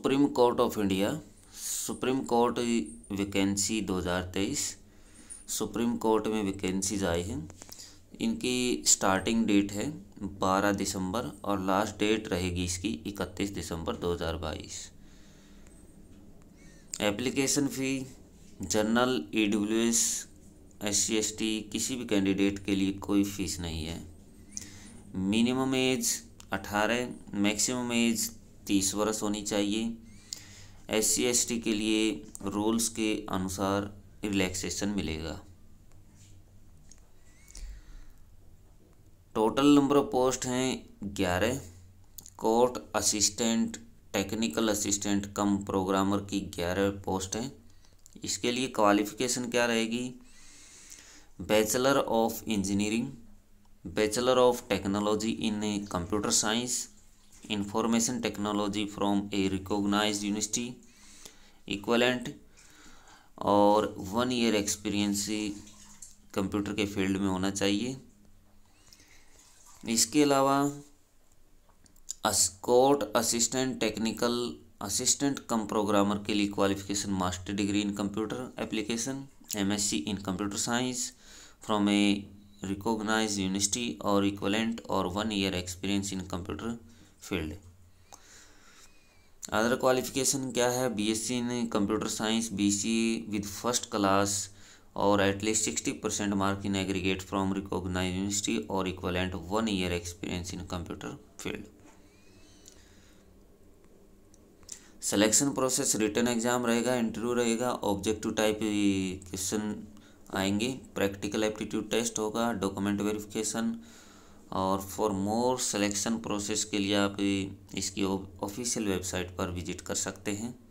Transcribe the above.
supreme Court of India Supreme Court vacancy 2023 Supreme Court में vacancies आई हैं इनकी स्टार्टिंग डेट है 12 दिसंबर और लास्ट डेट रहेगी इसकी 31 दिसंबर 2022 application fee general E W S S C S T किसी भी कैंडिडेट के लिए कोई फ़ीस नहीं है मिनिमम एज 18 मैक्सिमम एज तीस वर्ष होनी चाहिए एस सी के लिए रूल्स के अनुसार रिलैक्सेशन मिलेगा टोटल नंबर ऑफ पोस्ट हैं ग्यारह court assistant technical assistant cum programmer की ग्यारह पोस्ट हैं इसके लिए क्वालिफिकेशन क्या रहेगी bachelor of engineering bachelor of technology in computer science information technology from a recognized university equivalent और वन ईयर एक्सपीरियंस कंप्यूटर के फील्ड में होना चाहिए इसके अलावा अस्कोट assistant technical assistant cum programmer के लिए qualification master degree in computer application MSc in computer science from a recognized university और इक्वलेंट और one year experience in computer field other qualification क्या है BSc in computer science BC with first class और at least sixty percent mark in aggregate from recognize university और equivalent one year experience in computer field selection process written exam रहेगा interview रहेगा objective type question आएंगे practical aptitude test होगा document verification और for more selection process के लिए आप इसकी ऑफिशियल वेबसाइट पर विजिट कर सकते हैं